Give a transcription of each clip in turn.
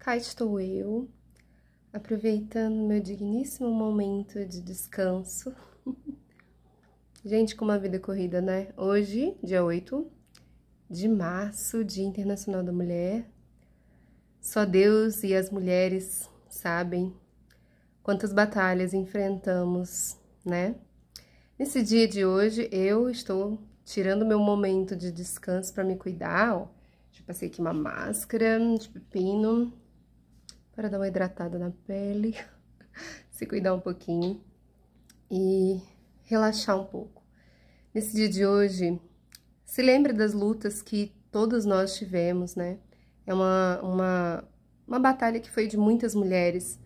cá estou eu, aproveitando meu digníssimo momento de descanso. Gente, com uma vida é corrida, né? Hoje, dia 8 de março, Dia Internacional da Mulher. Só Deus e as mulheres sabem quantas batalhas enfrentamos, né? Nesse dia de hoje, eu estou tirando meu momento de descanso para me cuidar, ó. Já passei aqui uma máscara de pepino, para dar uma hidratada na pele, se cuidar um pouquinho e relaxar um pouco. Nesse dia de hoje, se lembre das lutas que todos nós tivemos, né? É uma, uma, uma batalha que foi de muitas mulheres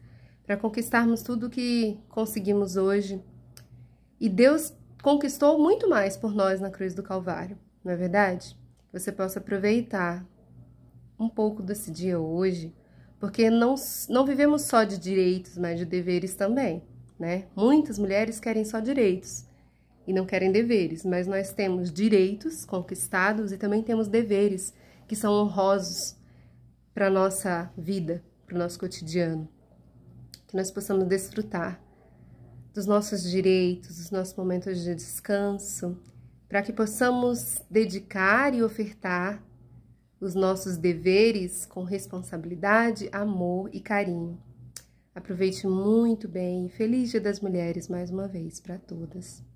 para conquistarmos tudo que conseguimos hoje. E Deus conquistou muito mais por nós na cruz do Calvário, não é verdade? você possa aproveitar um pouco desse dia hoje porque não, não vivemos só de direitos, mas de deveres também, né? Muitas mulheres querem só direitos e não querem deveres, mas nós temos direitos conquistados e também temos deveres que são honrosos para nossa vida, para o nosso cotidiano. Que nós possamos desfrutar dos nossos direitos, dos nossos momentos de descanso, para que possamos dedicar e ofertar os nossos deveres com responsabilidade, amor e carinho. Aproveite muito bem. Feliz Dia das Mulheres mais uma vez para todas.